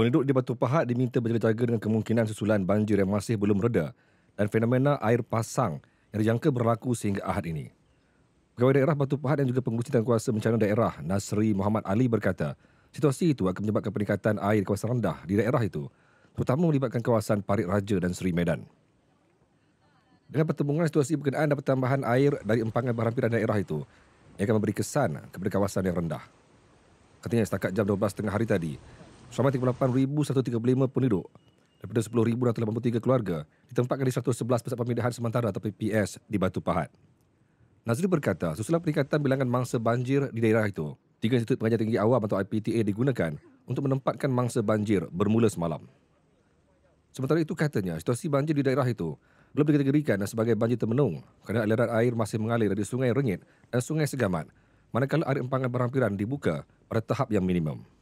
Penduduk di Batu Pahat diminta berjaga-jaga dengan kemungkinan susulan banjir yang masih belum reda dan fenomena air pasang yang dijangka berlaku sehingga ahad ini. Pegawai daerah Batu Pahat dan juga pengurusi dan kuasa bencana daerah Nasri Muhammad Ali berkata, situasi itu akan menyebabkan peningkatan air kawasan rendah di daerah itu, terutama melibatkan kawasan Parit Raja dan Seri Medan. Dengan pertemuan situasi berkenaan dan pertambahan air dari empangan berhampiran daerah itu, ia akan memberi kesan kepada kawasan yang rendah. Katanya setakat jam 12.30 hari tadi, Selama 38,135 penduduk daripada 10,183 keluarga ditempatkan di 111 pusat pemindahan sementara atau PPS di Batu Pahat. Nazri berkata, susulan peningkatan bilangan mangsa banjir di daerah itu, tiga institut pengajian tinggi awam atau IPTA digunakan untuk menempatkan mangsa banjir bermula semalam. Sementara itu katanya, situasi banjir di daerah itu belum dikategorikan sebagai banjir termenung kerana aliran air masih mengalir dari sungai Rengit dan sungai Segamat manakala air empangan berhampiran dibuka pada tahap yang minimum.